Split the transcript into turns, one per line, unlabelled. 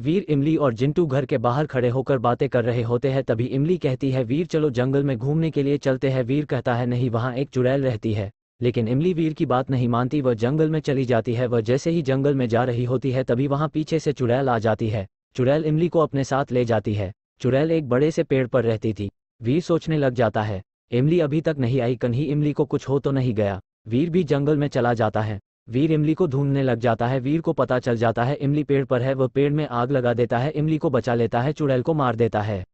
वीर इमली और जिंटू घर के बाहर खड़े होकर बातें कर रहे होते हैं तभी इमली कहती है वीर चलो जंगल में घूमने के लिए चलते हैं वीर कहता है नहीं वहाँ एक चुड़ैल रहती है लेकिन इमली वीर की बात नहीं मानती वह जंगल में चली जाती है वह जैसे ही जंगल में जा रही होती है तभी वहाँ पीछे से चुड़ैल आ जाती है चुड़ैल इमली को अपने साथ ले जाती है चुड़ैल एक बड़े से पेड़ पर रहती थी वीर सोचने लग जाता है इमली अभी तक नहीं आई कन्हीं इमली को कुछ हो तो नहीं गया वीर भी जंगल में चला जाता है वीर इमली को ढूंढने लग जाता है वीर को पता चल जाता है इमली पेड़ पर है वह पेड़ में आग लगा देता है इमली को बचा लेता है चुड़ैल को मार देता है